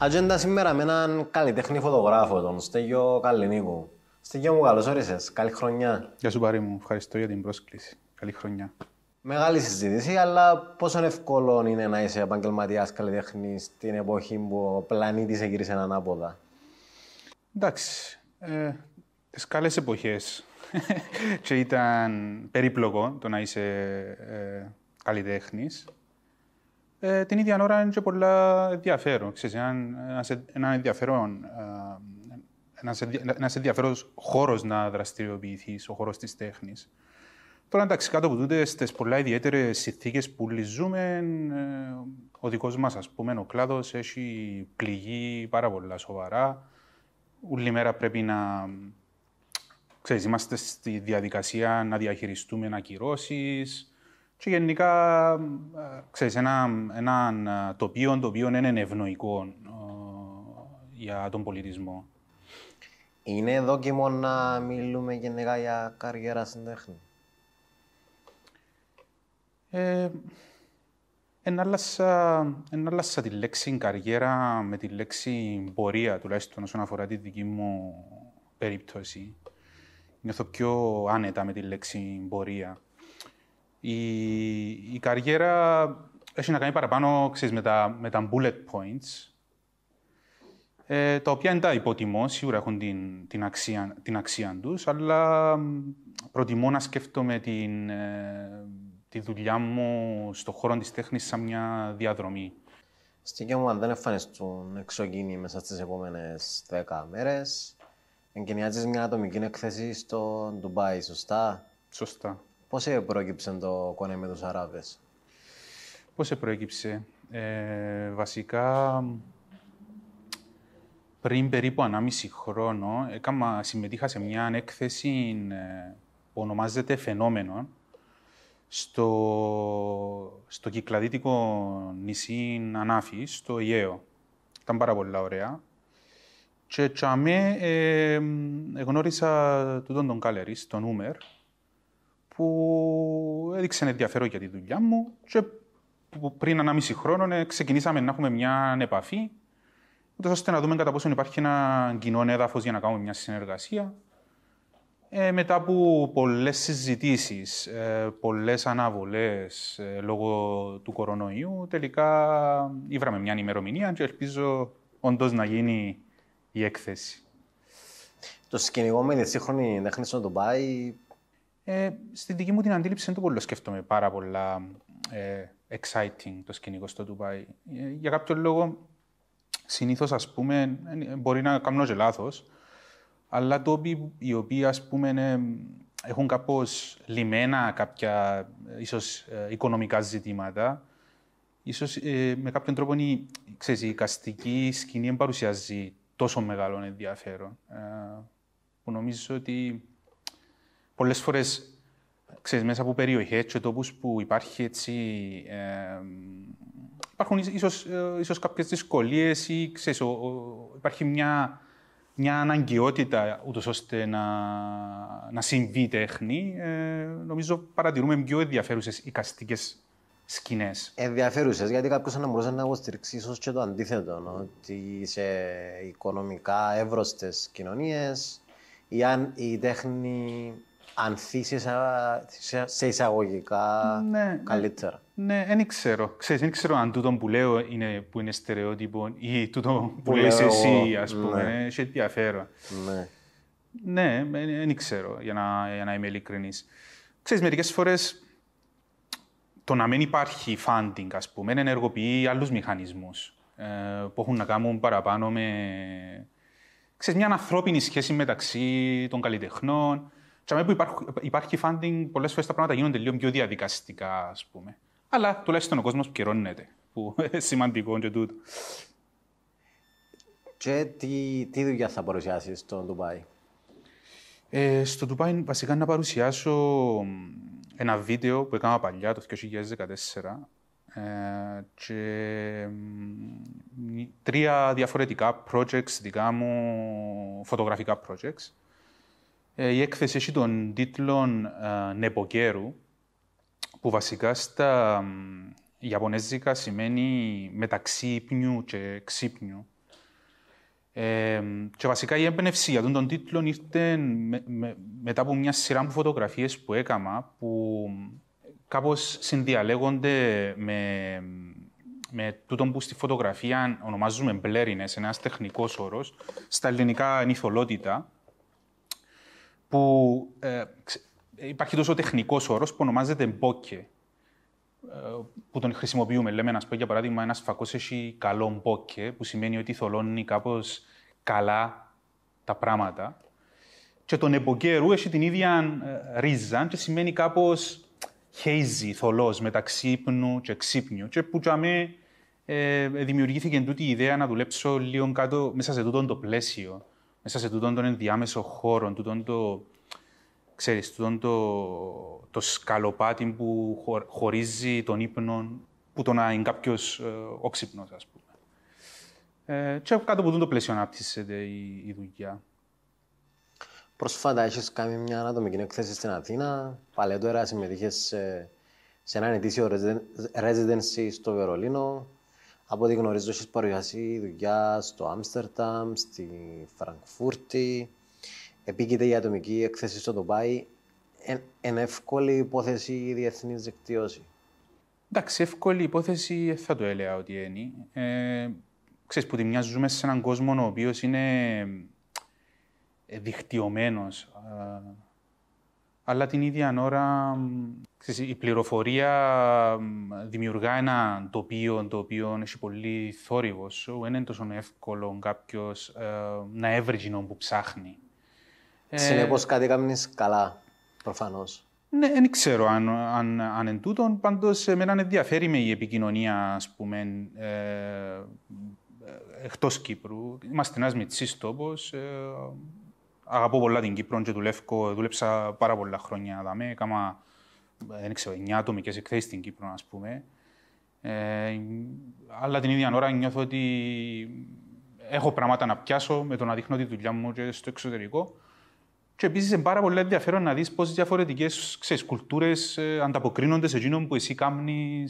Ατζέντα σήμερα με έναν καλλιτέχνη φωτογράφο, τον Στέγιο Καλλινίκου. Στέγιο μου, καλώς όρισες. Καλή χρονιά. Γεια σου Παρή μου. Ευχαριστώ για την πρόσκληση. Καλή χρονιά. Μεγάλη συζήτηση, αλλά πόσο εύκολο είναι να είσαι επαγγελματίας καλλιτέχνης στην εποχή που ο πλανήτης έγκυρισε ανάποδα. Εντάξει. Ε, Τις καλές εποχές. και ήταν περίπλοκο το να είσαι ε, ε, την ίδια ώρα είναι και πολλά ενδιαφέρον. Ξέρεις, ένα, ενδιαφέρον, ε, ένας χώρος να δραστηριοποιηθείς ο χώρος της τέχνης. Τώρα, εντάξει, κάτω από τούτε, στις πολλά ιδιαίτερες συνθήκες που λυζούμε, ε, ο δικός μας, ας πούμε, ο κλάδος έχει πληγεί πάρα πολύ σοβαρά. Όλη μέρα πρέπει να. Ξέρεις, είμαστε στη διαδικασία να διαχειριστούμε ακυρώσει, και γενικά, ε, ξέρεις, ένα, ένα ε, τοπίο το οποίο είναι ευνοϊκό ε, για τον πολιτισμό. Είναι δόκιμο να μιλούμε γενικά για καριέρα στην τέχνη. Ε, τη λέξη καριέρα με τη λέξη πορεία, τουλάχιστον όσον αφορά τη δική μου περίπτωση. Νιώθω πιο άνετα με τη λέξη πορεία. Η, καριέρα έχει να κάνει παραπάνω ξέρεις, με, τα, τα bullet points, ε, τα οποία είναι τα υποτιμώ, σίγουρα έχουν την, αξία, την τους, αλλά προτιμώ να σκέφτομαι την, ε, τη δουλειά μου στον χώρο της τέχνης σαν μια διαδρομή. Στην μου, αν δεν εμφανιστούν εξωγήινοι μέσα στις επόμενες 10 μέρες, εγκαινιάζεις μια ατομική εκθέση στο Ντουμπάι, σωστά? Σωστά. Πώς προέκυψε το κονέ με τους Αράβες? Πώς προέκυψε. Ε, βασικά, πριν περίπου 1,5 χρόνο, έκαμα, συμμετείχα σε μια έκθεση ε, που ονομάζεται «Φαινόμενο» στο, στο κυκλαδίτικο νησί Ανάφη, στο Αιγαίο. Ήταν πάρα πολύ ωραία. Και τσαμέ ε, ε, γνώρισα τον τον που έδειξε ενδιαφέρον για τη δουλειά μου και που πριν 1,5 χρόνο ναι, ξεκινήσαμε να έχουμε μια επαφή, ούτως ώστε να δούμε κατά πόσο υπάρχει ένα κοινό έδαφος για να κάνουμε μια συνεργασία. Ε, μετά από πολλές συζητήσεις, ε, πολλές ανάβολες ε, λόγω του κορονοϊού, τελικά ήβραμε μια ημερομηνία και ελπίζω όντως να γίνει η έκθεση. Το συγκινηγόμενο σύγχρονη τέχνη στον Ντουμπάι ε, στην δική μου την αντίληψη δεν το πολύ σκέφτομαι πάρα πολλά ε, exciting το σκηνικό στο Ντουμπάι. Ε, για κάποιο λόγο, συνήθως ας πούμε, μπορεί να κάνω και λάθος, αλλά τόποι οι οποίοι ας πούμε έχουν κάπως λιμένα κάποια ε, ίσως οικονομικά ζητήματα, ίσως με κάποιον τρόπο η, ξέρεις, η καστική σκηνή δεν παρουσιάζει τόσο μεγάλο ενδιαφέρον, που νομίζω ότι Πολλές φορές μέσα από περιοχές και τόπους που υπάρχει έτσι, ε, υπάρχουν ίσως ε, ίσως κάποιες δυσκολίες ή ξέρεις, ο, ο, υπάρχει μια, μια αναγκαιότητα ούτως ώστε να, να συμβεί τέχνη. Ε, νομίζω παρατηρούμε πιο ενδιαφέρουσες οικαστικέ σκηνές. Ενδιαφέρουσες, γιατί κάποιος θα μπορούσε να υποστηρίξει ίσως και το αντίθετο. Νο? Ότι σε οικονομικά εύρωστες κοινωνίες, ή αν η τέχνη ανθίσεις σε εισαγωγικά ναι, ναι. καλύτερα. Ναι, δεν ναι, ξέρω. Ξέρεις, δεν ξέρω αν τούτο που λέω είναι, που είναι στερεότυπο ή τούτο που, που λες εσύ, ας πούμε. Ναι. ενδιαφέρον. Ναι. δεν ναι, ξέρω, για να, για να είμαι ειλικρινής. Ξέρεις, μερικές φορές το να μην υπάρχει funding, ας πούμε, ενεργοποιεί άλλους μηχανισμούς ε, που έχουν να κάνουν παραπάνω με... Ξέρεις, μια ανθρώπινη σχέση μεταξύ των καλλιτεχνών, και που υπάρχει, funding, πολλές φορές τα πράγματα γίνονται λίγο πιο διαδικαστικά, Αλλά τουλάχιστον ο κόσμος πληρώνεται που σημαντικό και τούτο. Και τι, τι δουλειά θα παρουσιάσεις στο Ντουμπάι. Ε, στο Ντουμπάι βασικά να παρουσιάσω ένα βίντεο που έκανα παλιά το 2014 ε, και τρία διαφορετικά projects δικά μου, φωτογραφικά projects ε, η έκθεση των τίτλων ε, Νεποκέρου, που βασικά στα Ιαπωνέζικα σημαίνει μεταξύ ύπνιου και ξύπνιου. Ε, και βασικά η έμπνευση για τον τίτλο ήρθε μετά από μια σειρά από φωτογραφίες που έκανα που κάπως συνδιαλέγονται με, με τούτο που στη φωτογραφία ονομάζουμε μπλέρινες, ένας τεχνικός όρος, στα ελληνικά νηθολότητα που ε, υπάρχει τόσο τεχνικός όρος που ονομάζεται μπόκε, ε, που τον χρησιμοποιούμε. Λέμε, να πω για παράδειγμα, ένας φακός έχει καλό μπόκε, που σημαίνει ότι θολώνει κάπως καλά τα πράγματα. Και τον εμποκέρου έχει την ίδια ε, ρίζα και σημαίνει κάπως hazy, θολό, μεταξύ ύπνου και ξύπνιο. Και που τζαμέ ε, δημιουργήθηκε τούτη η ιδέα να δουλέψω λίγο κάτω μέσα σε τούτο το πλαίσιο μέσα σε τούτον τον ενδιάμεσο χώρο, τούτον το, ξέρεις, τούτον το, το σκαλοπάτι που χωρίζει τον ύπνο που το να είναι κάποιος ε, όξυπνος, ας πούμε. Ε, και κάτω από το πλαίσιο αναπτύσσεται η, η δουλειά. Πρόσφατα έχεις κάνει μια ανατομική εκθέση στην Αθήνα. Παλαιότερα συμμετείχες σε, σε έναν ετήσιο residency στο Βερολίνο. Από ό,τι γνωρίζω, έχεις παρουσιάσει δουλειά στο Άμστερνταμ, στη Φραγκφούρτη. Επίκειται η ατομική έκθεση στο Ντομπάι. Ε, εν εύκολη υπόθεση η διεθνής δικτύωση. Εντάξει, εύκολη υπόθεση ε, θα το έλεγα ότι είναι. Ε, ξέρεις που τη μια σε έναν κόσμο ο οποίος είναι ε, δικτυωμένος αλλά την ίδια ώρα η πληροφορία δημιουργά ένα τοπίο το οποίο έχει πολύ θόρυβος. Δεν είναι τόσο εύκολο κάποιος ε, να έβριζει τον που ψάχνει. Ε, Συνεπώς κάτι κάνει καλά, προφανώς. Ναι, δεν ξέρω αν, αν, αν εν τούτον. Πάντως, εμένα ενδιαφέρει με η επικοινωνία, ας πούμε, ε, ε, εκτός Κύπρου. Είμαστε ένας μητσής τόπος, αγαπώ πολλά την Κύπρο και δουλεύω, δούλεψα πάρα πολλά χρόνια. Δάμε, κάμα, ε, δεν ξέρω, 9 ατομικές εκθέσεις στην Κύπρο, ας πούμε. Ε, αλλά την ίδια ώρα νιώθω ότι έχω πράγματα να πιάσω με το να δείχνω τη δουλειά μου και στο εξωτερικό. Και επίσης είναι πάρα πολύ ενδιαφέρον να δεις πώς διαφορετικές κουλτούρες ε, ανταποκρίνονται σε εκείνον που εσύ κάνει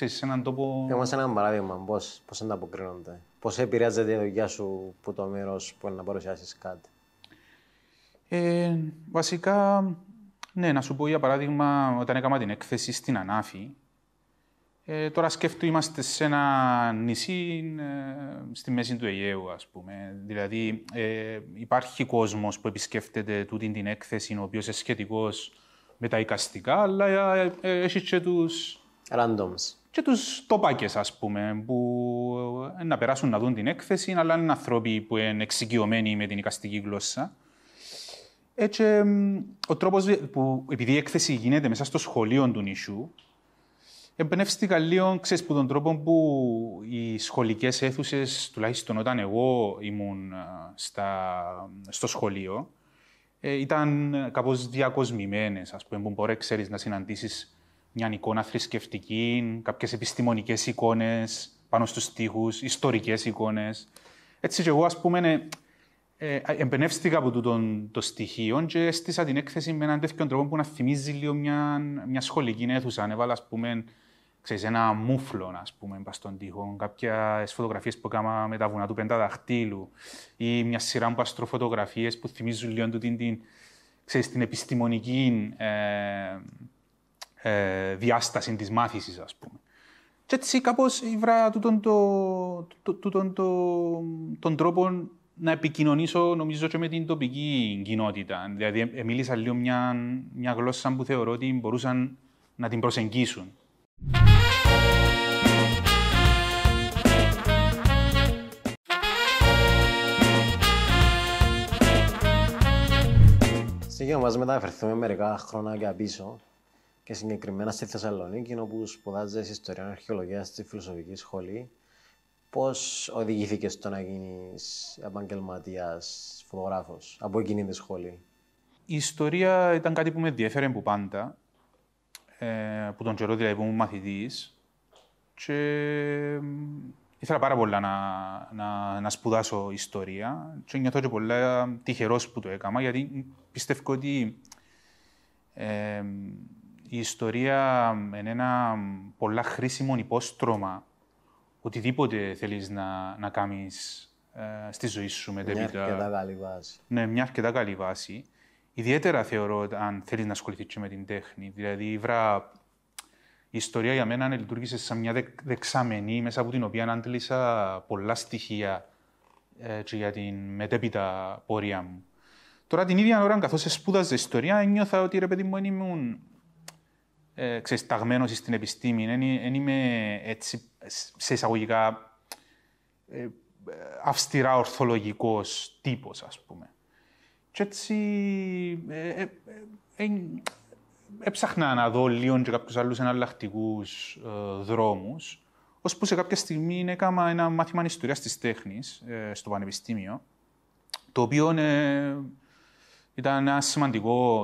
ε, σε έναν τόπο. είμαστε ένα παράδειγμα, πώς ανταποκρίνονται. Πώς επηρεάζεται η δουλειά σου που το μέρος που να παρουσιάσεις κάτι. Ε, βασικά, ναι, να σου πω για παράδειγμα, όταν έκανα την έκθεση στην Ανάφη, ε, τώρα είμαστε σε ένα νησί ε, στη μέση του Αιγαίου, ας πούμε. Δηλαδή, ε, υπάρχει κόσμος που επισκέφτεται τούτη την έκθεση, ο οποίος είναι σχετικός με τα οικαστικά, αλλά ε, έχεις και τους... Randoms. Και τους τοπάκες, ας πούμε, που να περάσουν να δουν την έκθεση, αλλά είναι άνθρωποι που είναι εξοικειωμένοι με την οικαστική γλώσσα. Έτσι, ο τρόπος που επειδή η έκθεση γίνεται μέσα στο σχολείο του νησιού, εμπνεύστηκα λίγο, ξέρεις, που τον τρόπο που οι σχολικές αίθουσες, τουλάχιστον όταν εγώ ήμουν στα, στο σχολείο, ε, ήταν ε, κάπως διακοσμημένες, ας πούμε, που μπορεί, ξέρεις, να συναντήσεις μια εικόνα θρησκευτική, κάποιες επιστημονικές εικόνες πάνω στους τοίχου, ιστορικές εικόνες. Έτσι και εγώ, ας πούμε, ναι, ε, εμπνεύστηκα από το, το, το στοιχείο και έστησα την έκθεση με έναν τέτοιο τρόπο που να θυμίζει λίγο μια, μια σχολική αίθουσα. Ανέβαλα, ας πούμε, ξέρεις, ένα μούφλο, ας πούμε, πας στον τοίχο, κάποιες φωτογραφίες που έκανα με τα βουνά του πέντα ή μια σειρά από αστροφωτογραφίες που θυμίζουν λίγο την, την, ξέρεις, την επιστημονική ε, ε, διάσταση της μάθησης, ας πούμε. Και έτσι κάπως ή τούτον το, τον τρόπο να επικοινωνήσω νομίζω και με την τοπική κοινότητα. Δηλαδή, ε, ε, μίλησα λίγο μια, μια γλώσσα που θεωρώ ότι μπορούσαν να την προσεγγίσουν. Στην μας μεταφερθούμε μερικά χρόνια και πίσω και συγκεκριμένα στη Θεσσαλονίκη όπου σπουδάζεις ιστορία αρχαιολογίας στη φιλοσοφική σχολή Πώς οδηγήθηκε στο να γίνεις επαγγελματίας φωτογράφος από εκείνη τη σχολή, Η ιστορία ήταν κάτι που με ενδιαφέρε από πάντα. Ε, που τον καιρό δηλαδή που ήμουν μαθητής. Και ήθελα πάρα πολλά να, να, σπουδάσω ιστορία. Και νιώθω και πολλά τυχερός που το έκανα, γιατί πιστεύω ότι ε, η ιστορία είναι ένα πολλά χρήσιμο υπόστρωμα οτιδήποτε θέλεις να, να κάνεις ε, στη ζωή σου με Μια αρκετά καλή βάση. Ναι, μια αρκετά καλή βάση. Ιδιαίτερα θεωρώ αν θέλεις να ασχοληθεί με την τέχνη. Δηλαδή, βρα... η ιστορία για μένα λειτουργήσε σαν μια δεξαμενή μέσα από την οποία άντλησα πολλά στοιχεία ε, για την μετέπειτα πορεία μου. Τώρα την ίδια ώρα, καθώς σπούδαζε ιστορία, νιώθα ότι ρε παιδί μου, ήμουν ε, στην επιστήμη. Δεν είμαι έτσι σε εισαγωγικά ε, ε, αυστηρά ορθολογικός τύπος, ας πούμε. Και έτσι ε, ε έψαχνα να δω λίγο και κάποιους άλλους εναλλακτικούς δρόμους, ώσπου σε κάποια στιγμή έκανα ένα μάθημα ιστορίας της τέχνης στο Πανεπιστήμιο, το οποίο ήταν ένα σημαντικό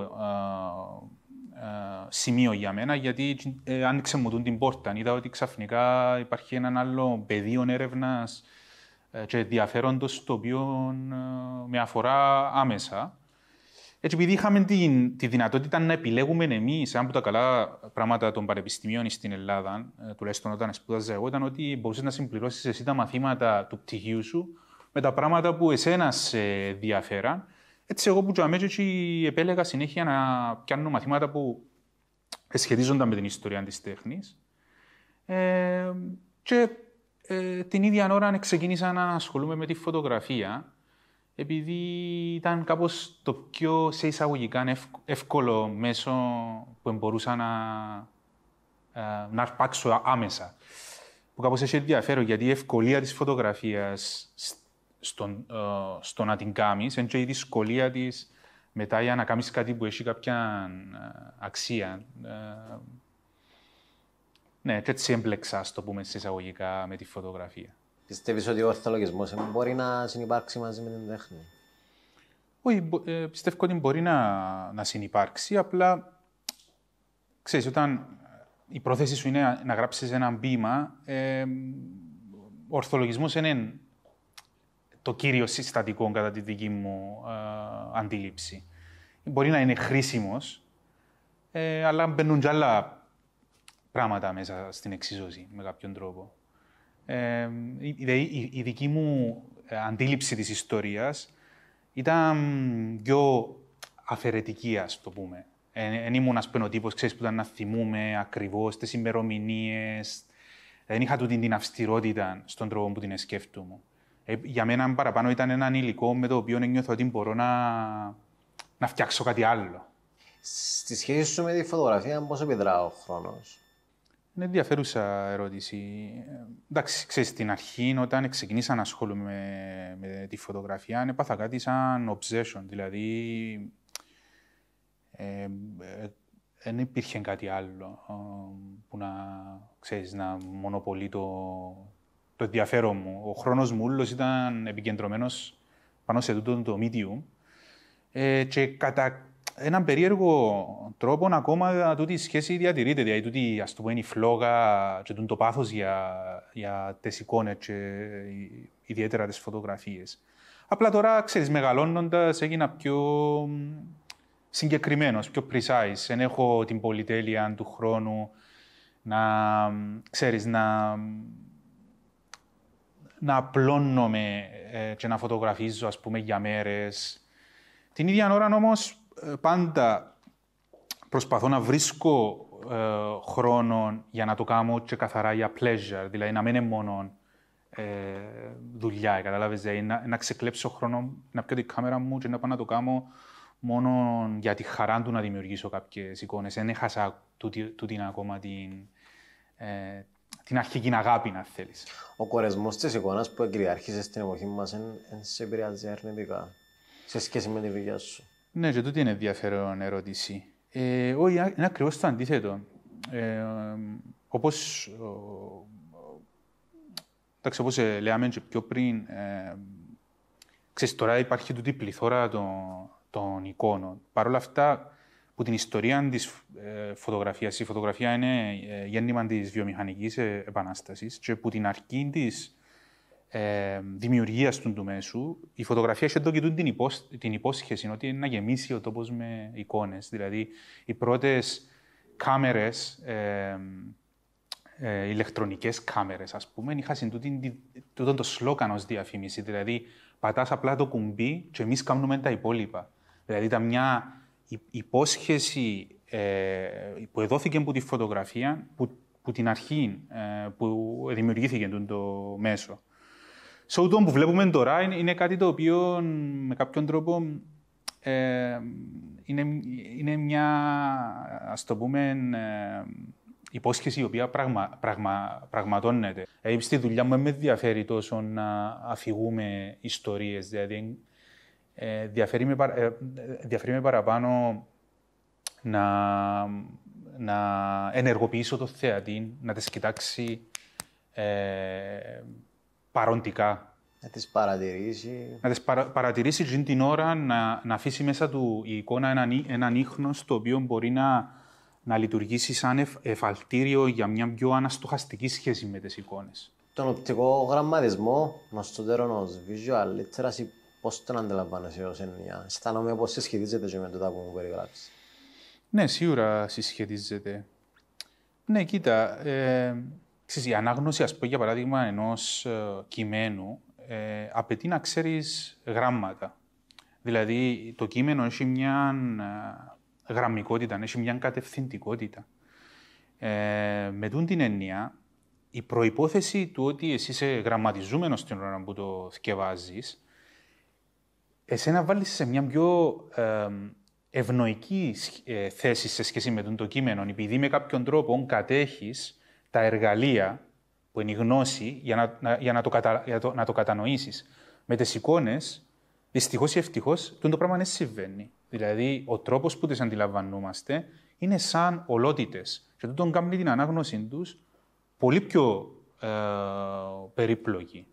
ε, σημείο για μένα, γιατί ε, άνοιξε μου την πόρτα. Είδα ότι ξαφνικά υπάρχει ένα άλλο πεδίο έρευνας ε, και ενδιαφέροντος το οποίο ε, με αφορά άμεσα. Έτσι, επειδή είχαμε τη, τη δυνατότητα να επιλέγουμε εμείς, ένα από τα καλά πράγματα των πανεπιστημίων στην Ελλάδα, τουλάχιστον όταν σπούδαζα εγώ, ήταν ότι μπορούσες να συμπληρώσεις εσύ τα μαθήματα του πτυχίου σου με τα πράγματα που εσένας σε ενδιαφέραν έτσι, εγώ που του και επέλεγα συνέχεια να πιάνω μαθήματα που σχετίζονταν με την ιστορία της τέχνης. Ε, και ε, την ίδια ώρα ξεκίνησα να ασχολούμαι με τη φωτογραφία, επειδή ήταν κάπως το πιο σε εισαγωγικά εύκολο μέσο που μπορούσα να, ε, να αρπάξω άμεσα. Που κάπως έχει ενδιαφέρον, γιατί η ευκολία της φωτογραφίας. Ε, στο να την κάνεις, είναι και η δυσκολία της μετά για να κάνεις κάτι που έχει κάποια ε, αξία. Ε, ναι, και έτσι έμπλεξα, το πούμε, εισαγωγικά με τη φωτογραφία. Πιστεύεις ότι ο ορθολογισμός μπορεί να συνεπάρξει μαζί με την τέχνη. Όχι, πιστεύω ότι μπορεί να, να συνεπάρξει, απλά ξέρεις, όταν η πρόθεση σου είναι να γράψεις ένα μπήμα, ε, ο ορθολογισμός είναι το κύριο συστατικό κατά τη δική μου ε, αντίληψη. Μπορεί να είναι χρήσιμος, ε, αλλά μπαίνουν κι άλλα πράγματα μέσα στην εξίσωση με κάποιον τρόπο. Ε, η, δική μου αντίληψη της ιστορίας ήταν πιο αφαιρετική, ας το πούμε. Δεν ήμουν, ένα ξέρεις, που ήταν να θυμούμε ακριβώς τις ημερομηνίες. Δεν είχα τούτη την αυστηρότητα στον τρόπο που την σκέφτομαι. Ε, για μένα παραπάνω ήταν ένα υλικό με το οποίο νιώθω ότι μπορώ να, να φτιάξω κάτι άλλο. Στη σχέση σου με τη φωτογραφία, πώς επιδρά ο χρόνος. Είναι ενδιαφέρουσα ερώτηση. Ε, εντάξει, ξέρεις, στην αρχή όταν ξεκινήσα να ασχολούμαι με, τη φωτογραφία, έπαθα κάτι σαν obsession, δηλαδή ε, δεν ε, υπήρχε κάτι άλλο που να, ξέρεις, να μονοπολεί το, το ενδιαφέρον μου. Ο χρόνος μου όλος ήταν επικεντρωμένος πάνω σε τούτο το medium. Ε, και κατά έναν περίεργο τρόπο ακόμα τούτη η σχέση διατηρείται. Δηλαδή, τούτη, ας το πούμε, η φλόγα και το πάθος για, για τις εικόνες και ιδιαίτερα τις φωτογραφίες. Απλά τώρα, ξέρεις, μεγαλώνοντας έγινα πιο συγκεκριμένος, πιο precise. Δεν έχω την πολυτέλεια του χρόνου να, ξέρεις, να να απλώνομαι ε, και να φωτογραφίζω, ας πούμε, για μέρες. Την ίδια ώρα όμως ε, πάντα προσπαθώ να βρίσκω ε, χρόνο για να το κάνω και καθαρά για pleasure, δηλαδή να μην είναι μόνο ε, δουλειά, κατάλαβες, δηλαδή να, να ξεκλέψω χρόνο, να πιω την κάμερα μου και να πάω να το κάνω μόνο για τη χαρά του να δημιουργήσω κάποιες εικόνες. Δεν έχασα τούτη, τούτη ακόμα την, την αρχική αγάπη, να θέλεις. Ο κορεσμός της εικόνας που κυριάρχησε στην εποχή μας σε επηρεάζει αρνητικά σε σχέση με τη δουλειά σου. Ναι, και τούτη είναι ενδιαφέρον ερώτηση. Ε, όχι, είναι ακριβώς το αντίθετο. Ε, Όπως Εντάξει, όπως ε, λέμε και πιο πριν, ε, ξέρεις, τώρα υπάρχει τούτη πληθώρα των, των εικόνων. Παρ' όλα αυτά, που την ιστορία της ε, φωτογραφίας. Η φωτογραφία είναι ε, γέννημα της βιομηχανικής ε, επανάστασης και που την αρχή της ε, δημιουργίας του του μέσου, η φωτογραφία έχει εδώ και την, την υπόσχεση ότι είναι να γεμίσει ο τόπος με εικόνες. Δηλαδή, οι πρώτες κάμερες, ε, ε, ηλεκτρονικές κάμερες, ας πούμε, είχαν τούτο το σλόκανο ως διαφήμιση. Δηλαδή, πατάς απλά το κουμπί και εμείς κάνουμε τα υπόλοιπα. Δηλαδή, ήταν μια η υπόσχεση ε, που εδόθηκε από τη φωτογραφία, που, την αρχή ε, που δημιουργήθηκε το μέσο. Σε αυτό που βλέπουμε τώρα είναι, είναι, κάτι το οποίο με κάποιον τρόπο ε, είναι, είναι μια, ας το πούμε, ε, υπόσχεση η οποία πραγμα, πραγμα, πραγματώνεται. Ε, στη δουλειά μου δεν με ενδιαφέρει τόσο να αφηγούμε ιστορίες, δηλαδή, ε, διαφέρει, με, παρα... Ε, παραπάνω να, ενεργοποιήσω το θεατή, να τις κοιτάξει ε, παροντικά. Να τις παρατηρήσει. Να τις παρα... παρατηρήσει την ώρα, να, αφήσει μέσα του η εικόνα έναν, έναν ίχνο το οποίο μπορεί να, να λειτουργήσει σαν εφαλτήριο για μια πιο αναστοχαστική σχέση με τις εικόνες. Τον οπτικό γραμματισμό, γνωστότερο ως visual literacy, Πώς το αντιλαμβάνεσαι ως εννοιά, αισθάνομαι πώ συσχετίζεται με το που μου περιγράψει. Ναι, σίγουρα συσχετίζεται. Ναι, κοίτα, ε, η ανάγνωση, ας πούμε, για παράδειγμα, ενός ε, κειμένου ε, απαιτεί να ξέρεις γράμματα. Δηλαδή, το κείμενο έχει μια ε, γραμμικότητα, έχει μια κατευθυντικότητα. Ε, με τούν την έννοια, η προϋπόθεση του ότι εσύ είσαι γραμματιζούμενος την ώρα που το θκευάζεις, εσένα βάλεις σε μια πιο ευνοϊκή ε, θέση σε σχέση με τον το κείμενο, επειδή με κάποιον τρόπο κατέχεις τα εργαλεία που είναι η γνώση για να, το, κατα, κατανοήσεις. Με τις εικόνες, δυστυχώς ή ευτυχώς, το πράγμα δεν συμβαίνει. Δηλαδή, ο τρόπος που τις αντιλαμβανόμαστε είναι σαν ολότητες. Και τούτον κάνει την ανάγνωση τους πολύ πιο ε, περίπλοκη.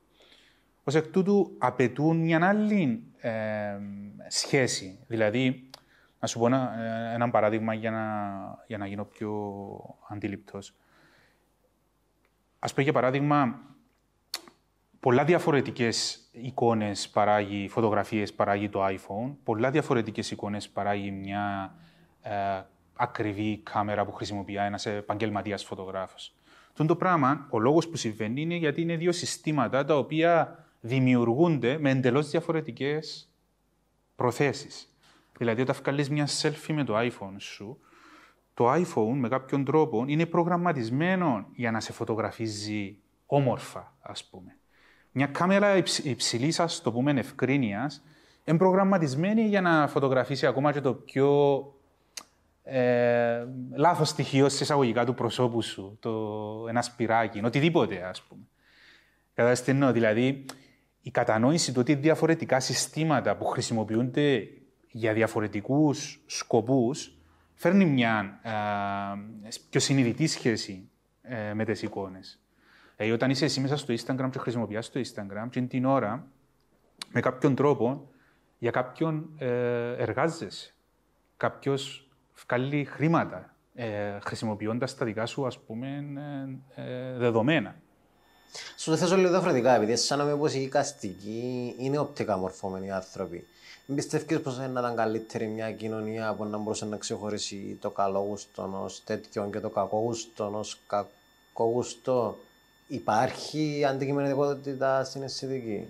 Ως εκ τούτου, απαιτούν μια άλλη ε, σχέση. Δηλαδή, να σου πω ένα, ε, ένα παράδειγμα για να, γίνω πιο αντιληπτός. Ας πούμε, για παράδειγμα, πολλά διαφορετικές εικόνες παράγει, φωτογραφίες παράγει το iPhone, πολλά διαφορετικές εικόνες παράγει μια ε, ακριβή κάμερα που χρησιμοποιεί ένας επαγγελματίας φωτογράφος. Τον το πράγμα, ο λόγος που συμβαίνει είναι γιατί είναι δύο συστήματα τα οποία δημιουργούνται με εντελώς διαφορετικές προθέσεις. Δηλαδή, όταν βγάλεις μια selfie με το iPhone σου, το iPhone με κάποιον τρόπο είναι προγραμματισμένο για να σε φωτογραφίζει όμορφα, ας πούμε. Μια κάμερα υψηλής, ας το πούμε, ευκρίνειας, είναι προγραμματισμένη για να φωτογραφίσει ακόμα και το πιο ε, λάθος στοιχείο σε εισαγωγικά του προσώπου σου, το, ένα σπυράκι, οτιδήποτε ας πούμε. Καταστηνώ, δηλαδή η κατανόηση του ότι διαφορετικά συστήματα που χρησιμοποιούνται για διαφορετικούς σκοπούς φέρνει μια ε, πιο συνειδητή σχέση ε, με τις εικόνες. Ε, όταν είσαι εσύ μέσα στο Instagram και χρησιμοποιάς το Instagram και την ώρα, με κάποιον τρόπο, για κάποιον ε, εργάζεσαι. Κάποιος βγάλει χρήματα ε, χρησιμοποιώντας τα δικά σου, ας πούμε, δεδομένα. Σου το θέσω λίγο διαφορετικά, επειδή σαν να οι είναι οπτικά μορφωμένοι άνθρωποι. Μην πιστεύεις πως θα ήταν καλύτερη μια κοινωνία που να μπορούσε να ξεχωρίσει το καλό γούστον ως τέτοιον και το κακό γούστον ως κακό γούστο. Υπάρχει αντικειμενικότητα στην αισθητική.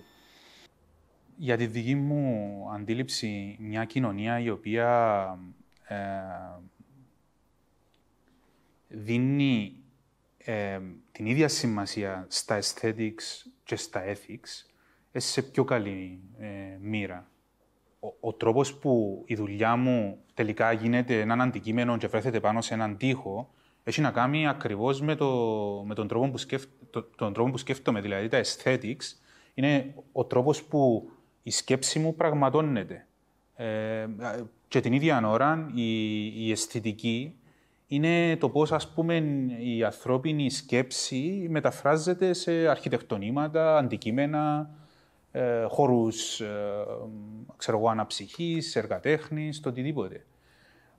Για τη δική μου αντίληψη, μια κοινωνία η οποία ε, δίνει ε, την ίδια σημασία στα aesthetics και στα ethics, σε πιο καλή ε, μοίρα. Ο, ο τρόπος που η δουλειά μου τελικά γίνεται έναν αντικείμενο και βρέθεται πάνω σε έναν τοίχο, έχει να κάνει ακριβώς με, τον, τρόπο που τον σκέφτομαι, δηλαδή τα aesthetics, είναι ο τρόπος που η σκέψη μου πραγματώνεται. Ε, και την ίδια ώρα η, η αισθητική είναι το πώς, ας πούμε, η ανθρώπινη σκέψη μεταφράζεται σε αρχιτεκτονήματα, αντικείμενα, ε, χώρους, ε, ξέρω εγώ, αναψυχής, εργατέχνης, το οτιδήποτε.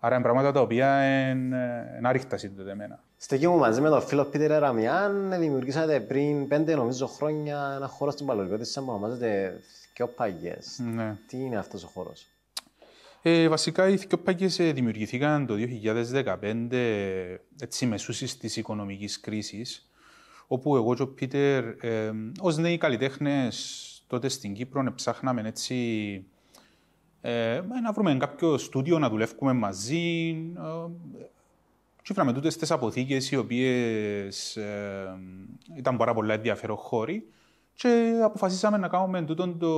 Άρα είναι πράγματα τα οποία είναι άριχτα συνδεδεμένα. Στο μου μαζί με τον φίλο Πίτερ Ραμιάν, δημιουργήσατε πριν πέντε νομίζω χρόνια ένα χώρο στην Παλαιολιώτη, σαν που ονομάζεται Θεκιόπαγες. Ναι. Τι είναι αυτός ο χώρος. Ε, βασικά, οι θεκιοπάκες ε, δημιουργηθήκαν το 2015 έτσι, μεσούσης της οικονομικής κρίσης, όπου εγώ και ο Πίτερ, ε, ως νέοι καλλιτέχνες τότε στην Κύπρο ψάχναμε έτσι ε, να βρούμε κάποιο στούντιο να δουλεύουμε μαζί. Ε, και τούτε αποθήκες οι οποίες ε, ήταν πάρα πολλά ενδιαφέρον χώροι. Και αποφασίσαμε να κάνουμε τούτον το,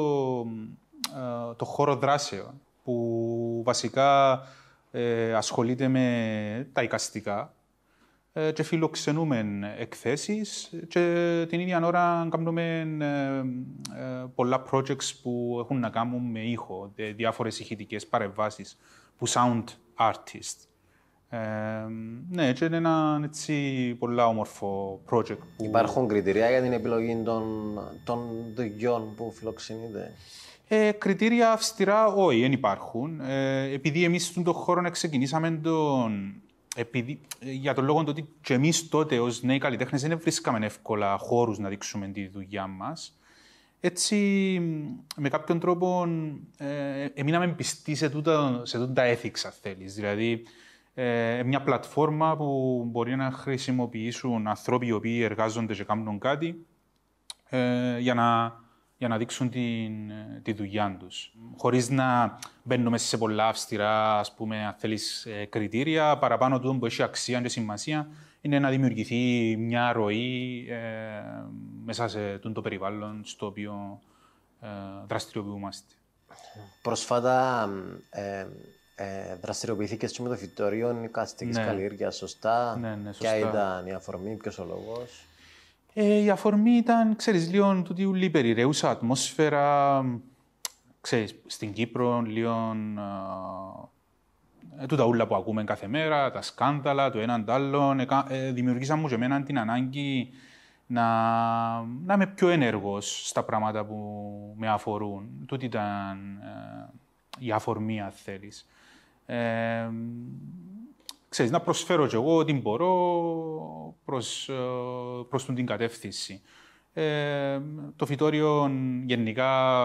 ε, το χώρο δράσεων που βασικά ε, ασχολείται με τα οικαστικά ε, και φιλοξενούμε εκθέσεις και την ίδια ώρα κάνουμε ε, ε, πολλά projects που έχουν να κάνουν με ήχο, διάφορες ηχητικές παρεμβάσεις που sound artist. ναι, και είναι ένα έτσι πολλά όμορφο project. Υπάρχουν κριτηρία για την επιλογή των, των δουλειών που φιλοξενείται. Ε, κριτήρια αυστηρά όχι, δεν υπάρχουν. Ε, επειδή εμείς στον χώρο ξεκινήσαμε τον. Επειδή, ε, για τον λόγο ότι και εμείς τότε ως νέοι καλλιτέχνες δεν βρίσκαμε εύκολα χώρους να δείξουμε τη δουλειά μας. Έτσι, με κάποιον τρόπο, ε, εμείναμε πιστοί σε τούτα, σε τούτα αν θέλεις. Δηλαδή, ε, μια πλατφόρμα που μπορεί να χρησιμοποιήσουν ανθρώποι οι οποίοι εργάζονται και κάνουν κάτι ε, για να για να δείξουν την, τη δουλειά τους. Χωρίς να μπαίνουμε σε πολλά αυστηρά, ας πούμε, ε, κριτήρια, παραπάνω του που έχει αξία και σημασία είναι να δημιουργηθεί μια ροή ε, μέσα σε το περιβάλλον στο οποίο ε, δραστηριοποιούμαστε. Πρόσφατα ε, ε, δραστηριοποιήθηκες και με το φυτόριο νοικαστική ναι. καλλιέργεια, σωστά. Ναι, ναι, σωστά. Ποια ήταν η αφορμή, ποιος ο λόγος. Ε, η αφορμή ήταν, ξέρεις λίγο του τι λίπερη, ρεύσα ατμόσφαιρα, ξέρεις, στην Κύπρο, λίγο ε, τούτα ούλα που ακούμε κάθε μέρα, τα σκάνδαλα, το έναν τ' άλλον, ε, δημιουργήσαν μου και εμένα την ανάγκη να, να είμαι πιο ένεργο στα πράγματα που με αφορούν. Τούτη ήταν ε, η αφορμή, αν να προσφέρω κι εγώ ό,τι μπορώ προς, ε, προς τον την κατεύθυνση. Ε, το φυτόριο γενικά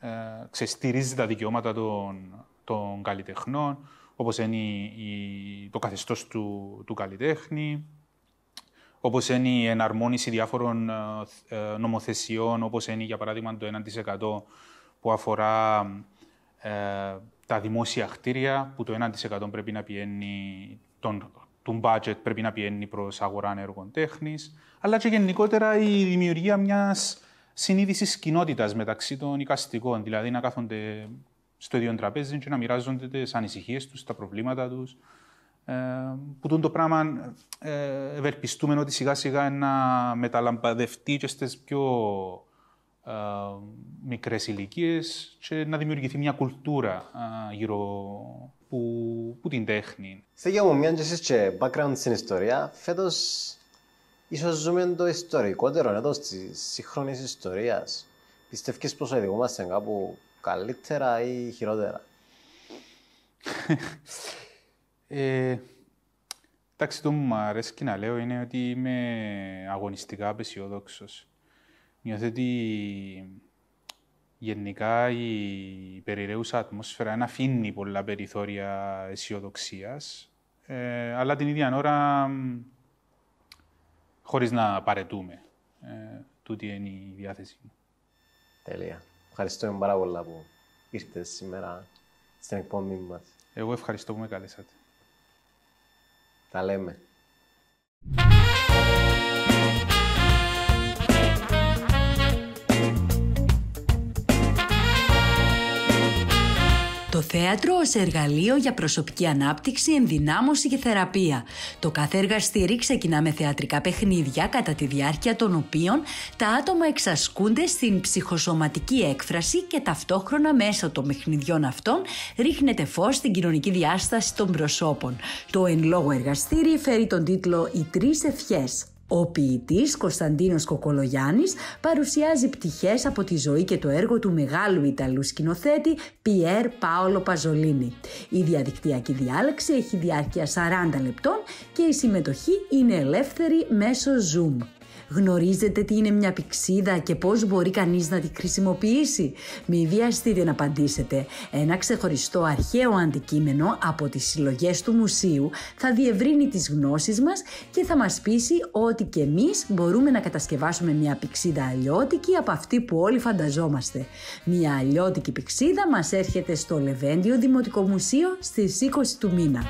ε, ε ξεστηρίζει τα δικαιώματα των, των καλλιτεχνών, όπως είναι η, το καθεστώς του, του καλλιτέχνη, όπως είναι η εναρμόνιση διάφορων νομοθεσιών, όπως είναι για παράδειγμα το 1% που αφορά τα δημόσια χτίρια που το 1% πρέπει να πιένει τον, του μπάτζετ πρέπει να πιένει προς αγορά έργων τέχνης, αλλά και γενικότερα η δημιουργία μιας συνείδησης κοινότητας μεταξύ των οικαστικών, δηλαδή να κάθονται στο ίδιο τραπέζι και να μοιράζονται τις ανησυχίες τους, τα προβλήματα τους, ε, που το πράγμα ε, ευελπιστούμε ότι σιγά σιγά να μεταλαμπαδευτεί και στις πιο ε, Μικρές ηλικίες και να δημιουργηθεί μια κουλτούρα ε, γύρω που, την τέχνη. Σε για μου μια και εσείς και background στην ιστορία, φέτος ίσως ζούμε το ιστορικότερο έτος της σύγχρονης ιστορίας. Πιστεύεις πως οδηγούμαστε κάπου καλύτερα ή χειρότερα. ε, εντάξει, το μου αρέσει και να λέω είναι ότι είμαι αγωνιστικά απεσιόδοξος. Νιώθω ότι γενικά η περιραίουσα ατμόσφαιρα δεν αφήνει πολλά περιθώρια αισιοδοξίας, ε, αλλά την ίδια ώρα χωρίς να παρετούμε. Ε, τούτη είναι η διάθεση μου. Τέλεια. Ευχαριστούμε πάρα πολύ που ήρθατε σήμερα στην εκπομπή μας. Εγώ ευχαριστώ που με καλέσατε. Τα λέμε. θέατρο ως εργαλείο για προσωπική ανάπτυξη, ενδυνάμωση και θεραπεία. Το κάθε εργαστήρι ξεκινά με θεατρικά παιχνίδια κατά τη διάρκεια των οποίων τα άτομα εξασκούνται στην ψυχοσωματική έκφραση και ταυτόχρονα μέσω των παιχνιδιών αυτών ρίχνεται φως στην κοινωνική διάσταση των προσώπων. Το εν λόγω εργαστήρι φέρει τον τίτλο «Οι τρεις ευχές». Ο ποιητής Κωνσταντίνος Κοκολογιάννης παρουσιάζει πτυχές από τη ζωή και το έργο του μεγάλου Ιταλού σκηνοθέτη Πιέρ Πάολο Παζολίνη. Η διαδικτυακή διάλεξη έχει διάρκεια 40 λεπτών και η συμμετοχή είναι ελεύθερη μέσω Zoom. Γνωρίζετε τι είναι μια πηξίδα και πώς μπορεί κανείς να τη χρησιμοποιήσει. Μη βιαστείτε να απαντήσετε. Ένα ξεχωριστό αρχαίο αντικείμενο από τις συλλογές του μουσείου θα διευρύνει τις γνώσεις μας και θα μας πείσει ότι και εμείς μπορούμε να κατασκευάσουμε μια πηξίδα αλλιώτικη από αυτή που όλοι φανταζόμαστε. Μια αλλιώτικη πηξίδα μας έρχεται στο Λεβέντιο Δημοτικό Μουσείο στις 20 του μήνα.